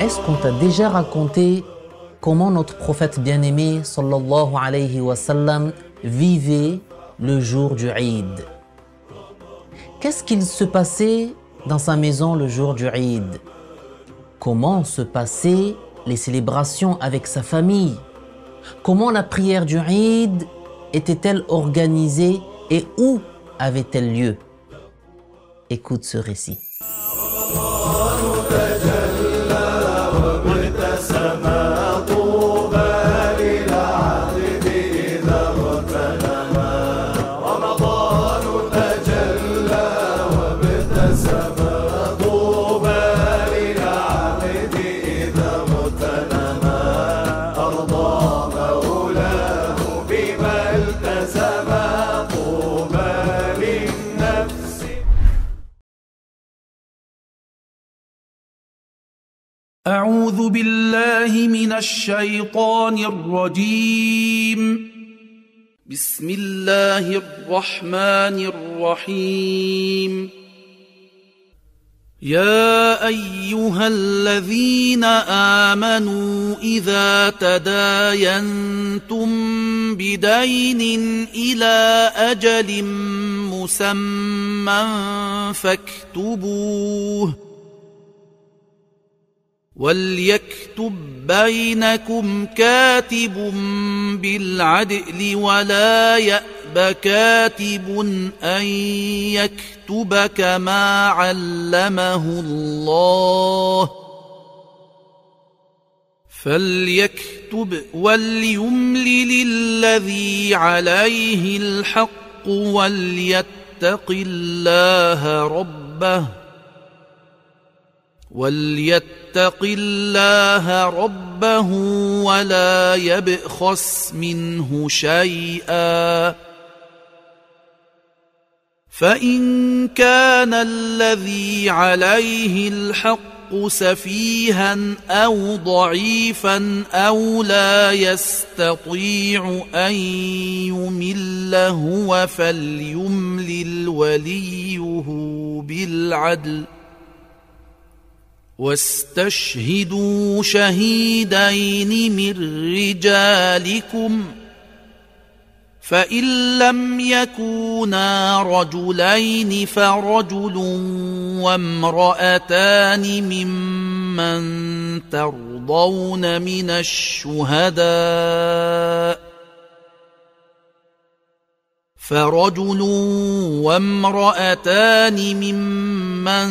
Est-ce qu'on t'a déjà raconté comment notre prophète bien-aimé sallallahu alayhi wa sallam vivait le jour du Eid Qu'est-ce qu'il se passait dans sa maison le jour du Eid Comment se passaient les célébrations avec sa famille Comment la prière du Eid était-elle organisée et où avait-elle lieu Écoute ce récit. سماء الشيطان الرجيم بسم الله الرحمن الرحيم يا ايها الذين امنوا اذا تداينتم بدين الى اجل مسمى فاكتبوه وليكتب بينكم كاتب بالعدل ولا يأب كاتب أن يكتب كما علمه الله فليكتب وليملل الذي عليه الحق وليتق الله ربه وليتق الله ربه ولا يبخس منه شيئا فان كان الذي عليه الحق سفيها او ضعيفا او لا يستطيع ان يمل هو فليملل وليه بالعدل واستشهدوا شهيدين من رجالكم فإن لم يكونا رجلين فرجل وامرأتان ممن ترضون من الشهداء فرجل وامرأتان ممن من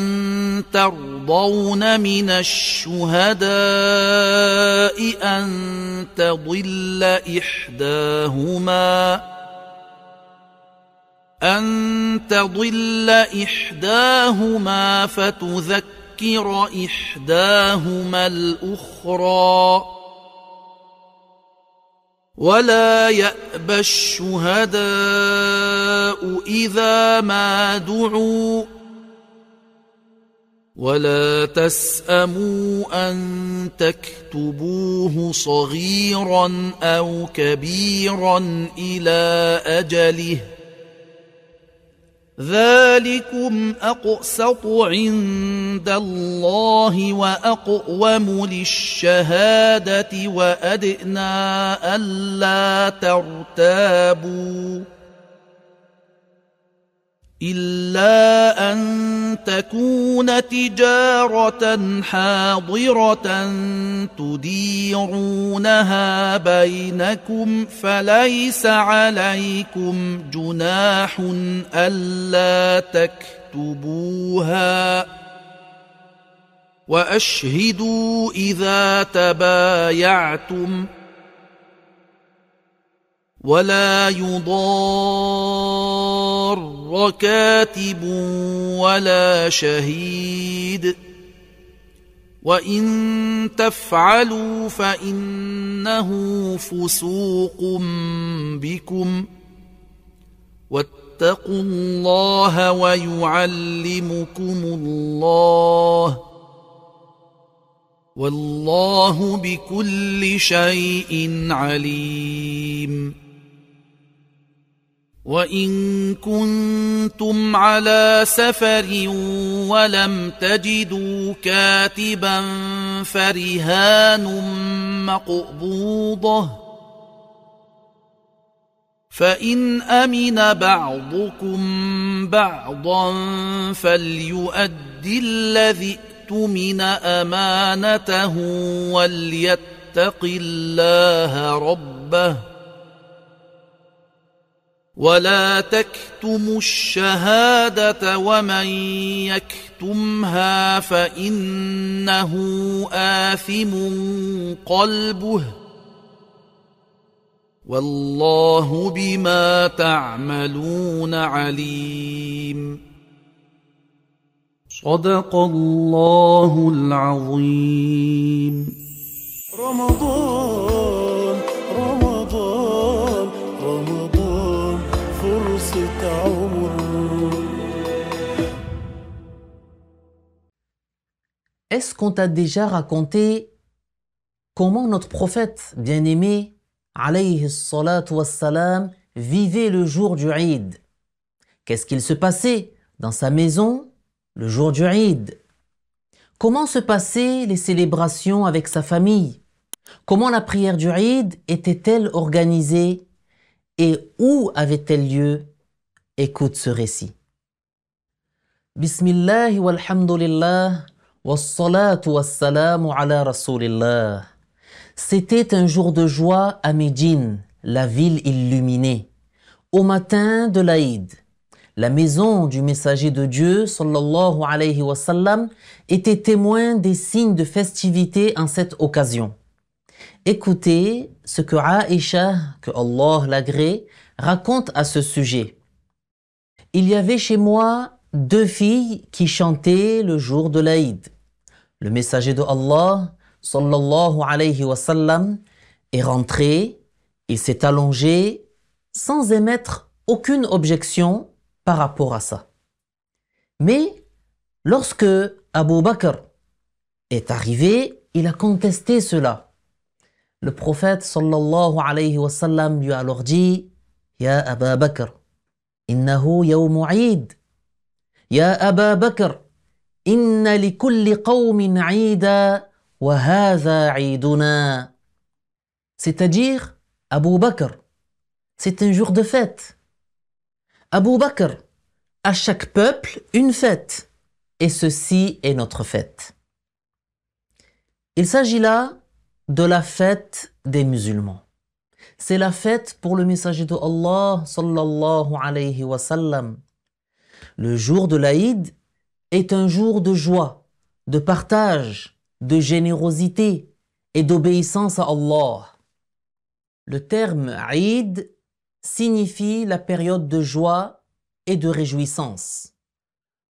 ترضون من الشهداء أن تضل إحداهما أن تضل إحداهما فتذكر إحداهما الأخرى ولا يأبى الشهداء إذا ما دعوا ولا تسأموا أن تكتبوه صغيرا أو كبيرا إلى أجله ذلكم أقسط عند الله وأقوم للشهادة وأدئنا ألا ترتابوا إلا أن تكون تجارة حاضرة تديرونها بينكم فليس عليكم جناح ألا تكتبوها وأشهدوا إذا تبايعتم ۖ ولا يضار كاتب ولا شهيد وان تفعلوا فانه فسوق بكم واتقوا الله ويعلمكم الله والله بكل شيء عليم وإن كنتم على سفر ولم تجدوا كاتبا فرهان مقبوضة فإن أمن بعضكم بعضا فليؤد الذي ائتمن أمانته وليتق الله ربه ولا تكتموا الشهادة ومن يكتمها فإنه آثم قلبه والله بما تعملون عليم صدق الله العظيم رمضان Est-ce qu'on t'a déjà raconté comment notre prophète bien-aimé, alayhi wassalam, vivait le jour du Eid Qu'est-ce qu'il se passait dans sa maison le jour du Eid Comment se passaient les célébrations avec sa famille Comment la prière du Eid était-elle organisée et où avait-elle lieu Écoute ce récit. Bismillah walhamdulillah c'était un jour de joie à Médine, la ville illuminée. Au matin de l'Aïd, la maison du messager de Dieu, sallallahu alayhi wa sallam, était témoin des signes de festivité en cette occasion. Écoutez ce que Aïcha, que Allah l'agrée, raconte à ce sujet. Il y avait chez moi deux filles qui chantaient le jour de l'Aïd. Le messager de Allah, sallallahu alayhi wa sallam, est rentré, il s'est allongé sans émettre aucune objection par rapport à ça. Mais lorsque Abu Bakr est arrivé, il a contesté cela. Le prophète sallallahu alayhi wa sallam lui a alors dit Ya Abu Bakr, innahu yawmu يا أبا بكر إن لكل قوم عيدا وهذا عيدنا cest أبو بكر Abu Bakr, c'est un jour de fête. Abu Bakr, à chaque peuple, une fête. Et ceci est notre fête. Il s'agit là de la fête des musulmans. C'est la fête pour le messager de Allah sallallahu alayhi wa sallam. Le jour de l'Aïd est un jour de joie, de partage, de générosité et d'obéissance à Allah. Le terme Aïd signifie la période de joie et de réjouissance.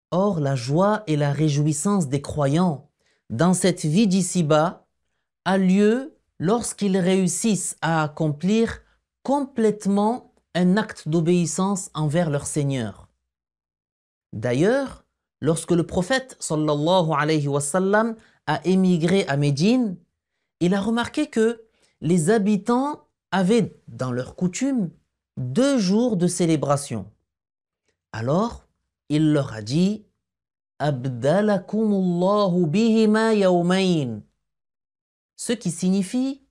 Or, la joie et la réjouissance des croyants dans cette vie d'ici-bas a lieu lorsqu'ils réussissent à accomplir complètement un acte d'obéissance envers leur Seigneur. D'ailleurs, lorsque le prophète sallallahu alayhi wa sallam a émigré à Médine, il a remarqué que les habitants avaient dans leur coutume deux jours de célébration. Alors, il leur a dit Abdalakumullahu bihima yawmayn. Ce qui signifie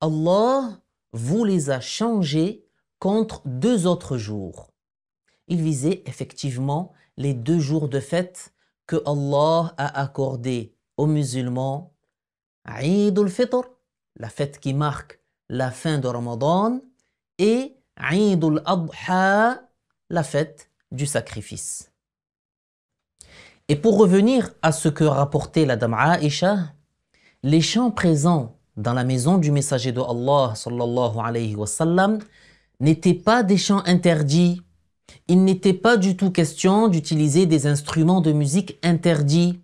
Allah vous les a changés contre deux autres jours. Il visait effectivement les deux jours de fête que Allah a accordés aux musulmans. Eid al-Fitr, la fête qui marque la fin de Ramadan, et Eid al-Adha, la fête du sacrifice. Et pour revenir à ce que rapportait la dame Aisha, les chants présents dans la maison du messager de Allah n'étaient pas des chants interdits il n'était pas du tout question d'utiliser des instruments de musique interdits.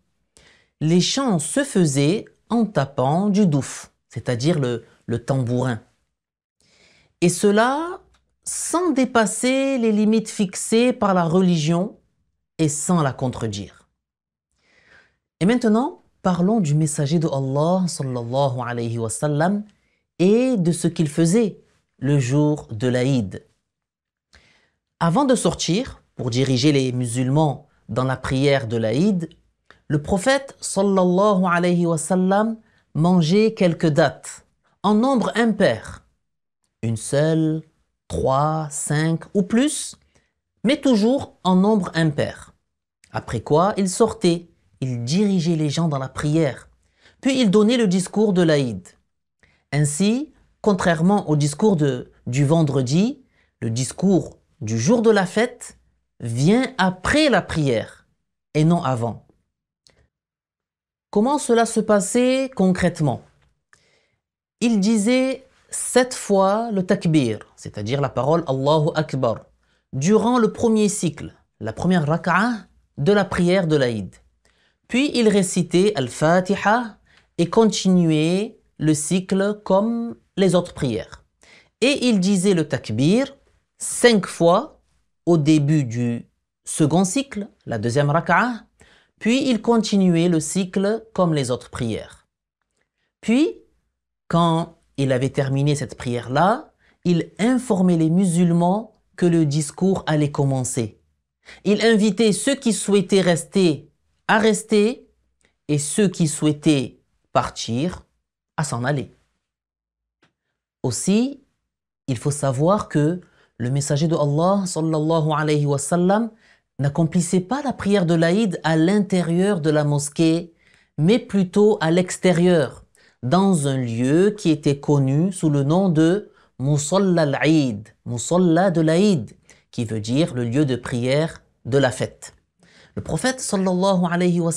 Les chants se faisaient en tapant du douf, c'est-à-dire le, tambourin. Et cela sans dépasser les limites fixées par la religion et sans la contredire. Et maintenant, parlons du messager de Allah sallallahu alayhi wa et de ce qu'il faisait le jour de l'Aïd, avant de sortir pour diriger les musulmans dans la prière de l'Aïd, le prophète sallallahu alayhi wa sallam mangeait quelques dattes en nombre impair, une seule, trois, cinq ou plus, mais toujours en nombre impair. Après quoi, il sortait, il dirigeait les gens dans la prière, puis il donnait le discours de l'Aïd. Ainsi, contrairement au discours de, du vendredi, le discours du jour de la fête vient après la prière et non avant. Comment cela se passait concrètement Il disait sept fois le takbir, c'est-à-dire la parole Allahu Akbar, durant le premier cycle, la première raka'a de la prière de l'Aïd. Puis il récitait Al-Fatiha et continuait le cycle comme les autres prières. Et il disait le takbir cinq fois au début du second cycle, la deuxième raka'a, puis il continuait le cycle comme les autres prières. Puis, quand il avait terminé cette prière-là, il informait les musulmans que le discours allait commencer. Il invitait ceux qui souhaitaient rester à rester et ceux qui souhaitaient partir à s'en aller. Aussi, il faut savoir que le messager de Allah sallallahu alayhi wa n'accomplissait pas la prière de l'Aïd à l'intérieur de la mosquée, mais plutôt à l'extérieur, dans un lieu qui était connu sous le nom de Musalla al Musalla de l'Aïd, qui veut dire le lieu de prière de la fête. Le prophète sallallahu alayhi wa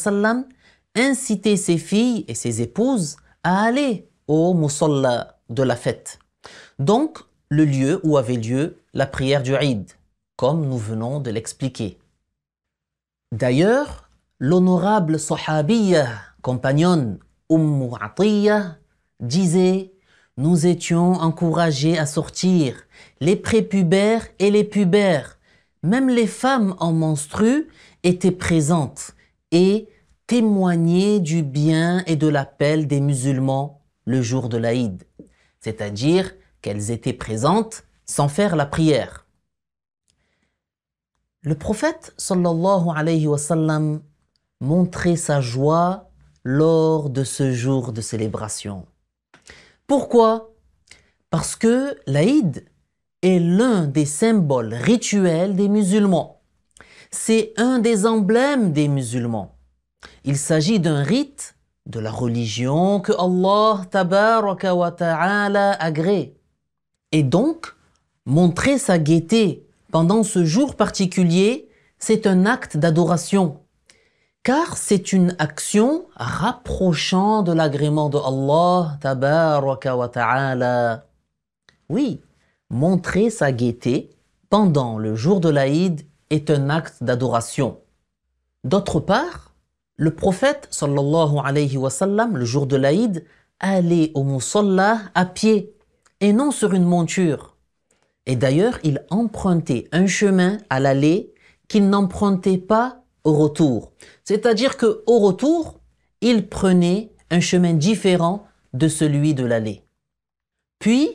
incitait ses filles et ses épouses à aller au Musalla de la fête. Donc, le lieu où avait lieu la prière du Eid, comme nous venons de l'expliquer. D'ailleurs, l'honorable Sahabiya, compagnonne Umm disait Nous étions encouragés à sortir, les prépubères et les pubères, même les femmes en monstrue, étaient présentes et témoignaient du bien et de l'appel des musulmans le jour de l'Aïd, c'est-à-dire qu'elles étaient présentes sans faire la prière. Le prophète sallallahu alayhi wa sallam montrait sa joie lors de ce jour de célébration. Pourquoi Parce que l'Aïd est l'un des symboles rituels des musulmans. C'est un des emblèmes des musulmans. Il s'agit d'un rite de la religion que Allah wa ta'ala agrée. Et donc, montrer sa gaieté pendant ce jour particulier, c'est un acte d'adoration. Car c'est une action rapprochant de l'agrément de Allah, Oui, montrer sa gaieté pendant le jour de l'Aïd est un acte d'adoration. D'autre part, le prophète sallallahu le jour de l'Aïd, allait au Musalla à pied et non sur une monture. Et d'ailleurs, il empruntait un chemin à l'aller qu'il n'empruntait pas au retour. C'est-à-dire que au retour, il prenait un chemin différent de celui de l'aller. Puis,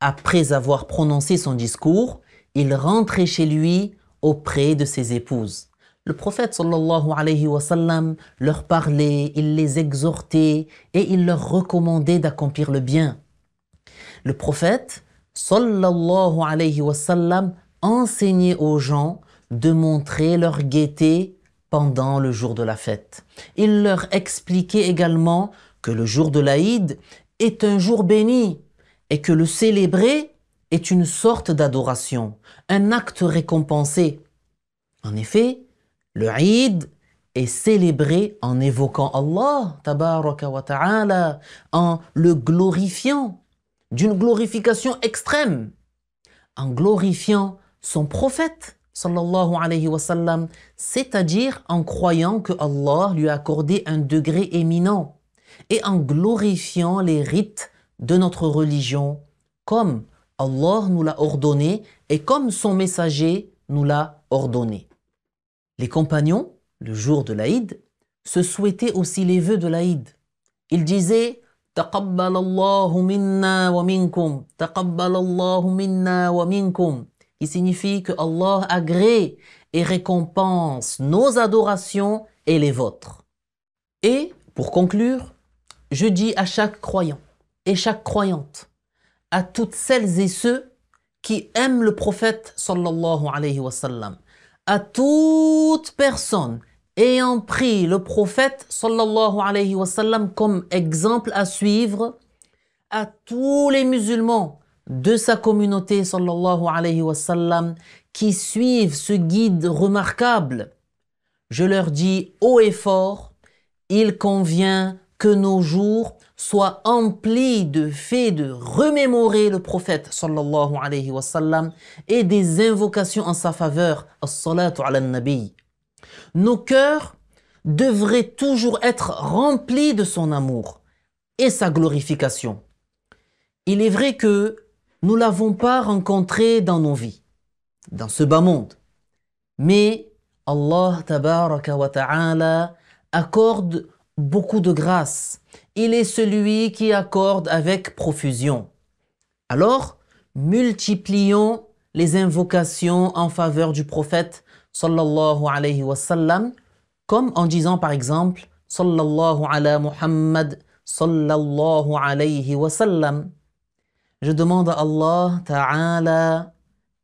après avoir prononcé son discours, il rentrait chez lui auprès de ses épouses. Le prophète sallallahu alayhi wa sallam leur parlait, il les exhortait et il leur recommandait d'accomplir le bien. Le prophète, sallallahu alayhi wa sallam, enseignait aux gens de montrer leur gaieté pendant le jour de la fête. Il leur expliquait également que le jour de l'Aïd est un jour béni et que le célébrer est une sorte d'adoration, un acte récompensé. En effet, le Aïd est célébré en évoquant Allah, tabaraka wa ta'ala, en le glorifiant, d'une glorification extrême en glorifiant son prophète c'est-à-dire en croyant que Allah lui a accordé un degré éminent et en glorifiant les rites de notre religion comme Allah nous l'a ordonné et comme son messager nous l'a ordonné. Les compagnons, le jour de l'Aïd, se souhaitaient aussi les vœux de l'Aïd. Ils disaient تقبل Allah, minna wa minkum. Taqabbal Allah, minna wa minkum. Qui signifie que Allah agrée et récompense nos adorations et les vôtres. Et, pour conclure, je dis à chaque croyant et chaque croyante, à toutes celles et ceux qui aiment le prophète sallallahu alayhi wa sallam, à toute personne ayant pris le prophète sallallahu alayhi wa sallam comme exemple à suivre à tous les musulmans de sa communauté sallallahu alayhi wa sallam qui suivent ce guide remarquable. Je leur dis haut et fort, il convient que nos jours soient emplis de faits de remémorer le prophète sallallahu alayhi wa sallam et des invocations en sa faveur, as-salatu ala nabi nos cœurs devraient toujours être remplis de son amour et sa glorification. Il est vrai que nous ne l'avons pas rencontré dans nos vies, dans ce bas monde. Mais Allah tabaraka wa ta'ala accorde beaucoup de grâce. Il est celui qui accorde avec profusion. Alors, multiplions les invocations en faveur du prophète sallallahu alayhi wa sallam, comme en disant par exemple sallallahu ala Muhammad sallallahu Je demande à Allah Ta'ala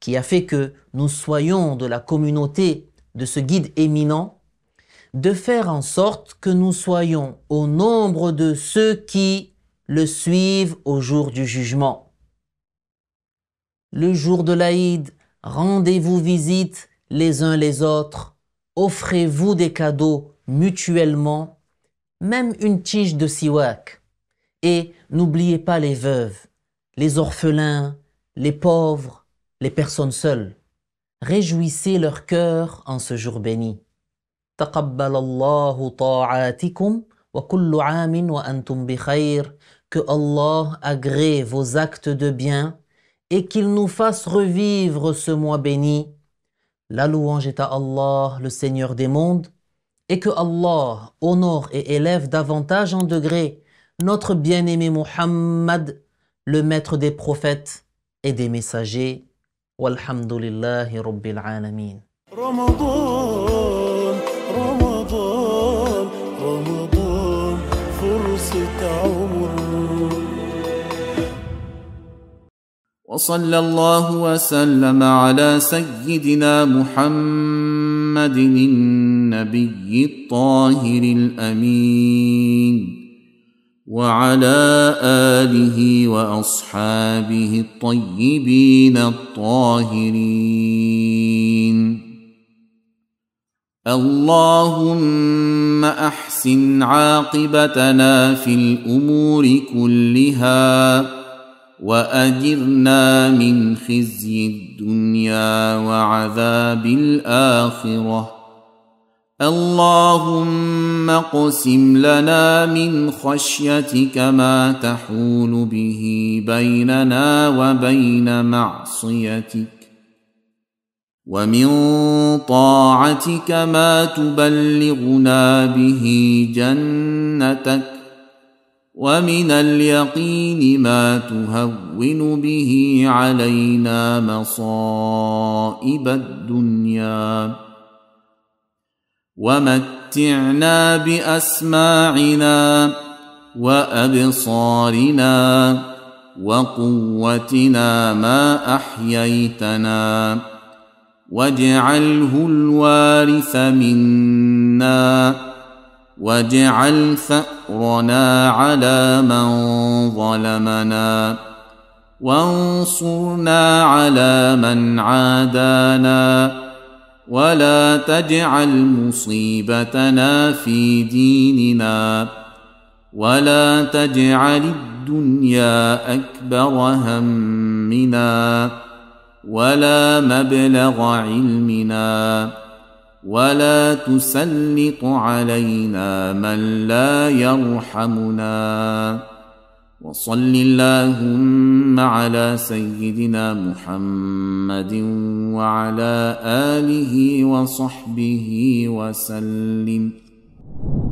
qui a fait que nous soyons de la communauté de ce guide éminent, de faire en sorte que nous soyons au nombre de ceux qui le suivent au jour du jugement. Le jour de l'Aïd, rendez-vous visite les uns les autres, offrez-vous des cadeaux mutuellement, même une tige de siwak. Et n'oubliez pas les veuves, les orphelins, les pauvres, les personnes seules. Réjouissez leur cœur en ce jour béni. Que Allah agrée vos actes de bien et qu'il nous fasse revivre ce mois béni la louange est à Allah, le Seigneur des mondes, et que Allah honore et élève davantage en degré notre bien-aimé Muhammad, le maître des prophètes et des messagers. Walhamdulillahi Rabbil Alameen. وصلى الله وسلم على سيدنا محمد النبي الطاهر الامين وعلى اله واصحابه الطيبين الطاهرين اللهم احسن عاقبتنا في الامور كلها واجرنا من خزي الدنيا وعذاب الاخره اللهم اقسم لنا من خشيتك ما تحول به بيننا وبين معصيتك ومن طاعتك ما تبلغنا به جنتك ومن اليقين ما تهون به علينا مصائب الدنيا ومتعنا باسماعنا وابصارنا وقوتنا ما احييتنا واجعله الوارث منا واجعل ثأرنا على من ظلمنا وانصرنا على من عادانا ولا تجعل مصيبتنا في ديننا ولا تجعل الدنيا اكبر همنا ولا مبلغ علمنا ولا تسلط علينا من لا يرحمنا وصل اللهم على سيدنا محمد وعلى اله وصحبه وسلم